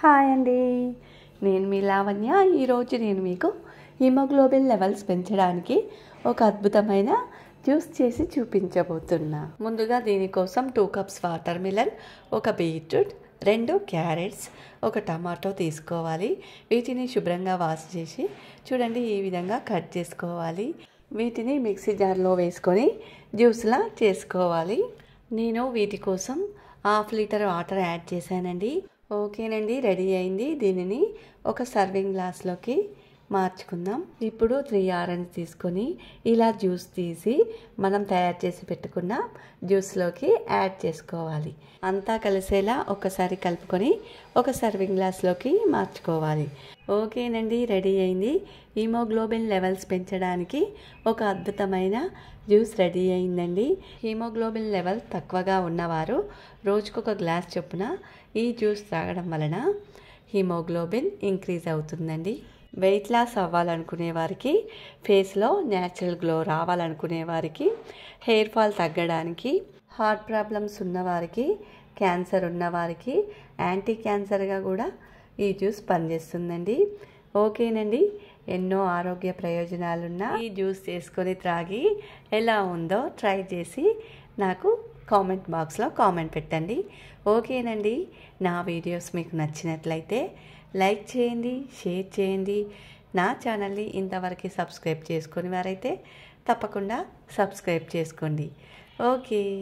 hi అండి నేను మీ లావణ్య ఈరోజు నేను మీకు హిమోగ్లోబిన్ లెవెల్స్ పెంచడానికి ఒక అద్భుతమైన జ్యూస్ చేసి చూపించబోతున్నా ముందుగా దీనికోసం టూ కప్స్ వాటర్ మిలన్ ఒక బీట్రూట్ రెండు క్యారెట్స్ ఒక టమాటో తీసుకోవాలి వీటిని శుభ్రంగా వాష్ చేసి చూడండి ఈ విధంగా కట్ చేసుకోవాలి వీటిని మిక్సీ జార్లో వేసుకొని జ్యూస్లా చేసుకోవాలి నేను వీటి కోసం హాఫ్ లీటర్ వాటర్ యాడ్ చేశానండి ఓకేనండి రెడీ అయింది దీనిని ఒక సర్వింగ్ గ్లాస్లోకి మార్చుకుందాం ఇప్పుడు త్రీ ఆరెంజ్ తీసుకొని ఇలా జ్యూస్ తీసి మనం తయారు చేసి పెట్టుకున్న జ్యూస్లోకి యాడ్ చేసుకోవాలి అంతా కలిసేలా ఒకసారి కలుపుకొని ఒక సర్వింగ్ గ్లాస్లోకి మార్చుకోవాలి ఓకేనండి రెడీ అయింది హీమోగ్లోబిన్ లెవెల్స్ పెంచడానికి ఒక అద్భుతమైన జ్యూస్ రెడీ అయిందండి హీమోగ్లోబిన్ లెవెల్ తక్కువగా ఉన్నవారు రోజుకొక గ్లాస్ చొప్పున ఈ జ్యూస్ తాగడం వలన హీమోగ్లోబిన్ ఇంక్రీజ్ అవుతుందండి వెయిట్ లాస్ అవ్వాలనుకునే వారికి ఫేస్లో న్యాచురల్ గ్లో రావాలనుకునే వారికి హెయిర్ ఫాల్ తగ్గడానికి హార్ట్ ప్రాబ్లమ్స్ ఉన్నవారికి క్యాన్సర్ ఉన్నవారికి యాంటీ క్యాన్సర్గా కూడా ఈ జ్యూస్ పనిచేస్తుందండి ఓకేనండి ఎన్నో ఆరోగ్య ప్రయోజనాలున్న ఈ జ్యూస్ చేసుకొని త్రాగి ఎలా ఉందో ట్రై చేసి నాకు కామెంట్ బాక్స్లో కామెంట్ పెట్టండి ఓకేనండి నా వీడియోస్ మీకు నచ్చినట్లయితే లైక్ చేయండి షేర్ చేయండి నా ఛానల్ని ఇంతవరకు సబ్స్క్రైబ్ చేసుకుని వారైతే తప్పకుండా సబ్స్క్రైబ్ చేసుకోండి ఓకే